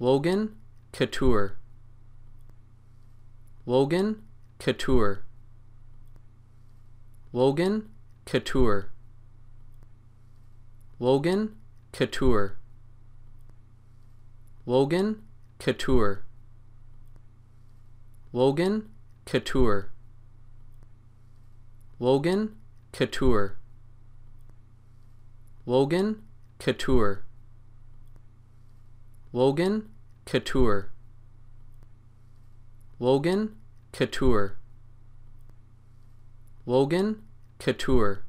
Logan Couture. Logan Couture. Logan Couture. Logan Couture. Logan Couture. Logan Couture. Logan Couture. Logan Couture. Logan Couture. Logan Couture. Logan Couture.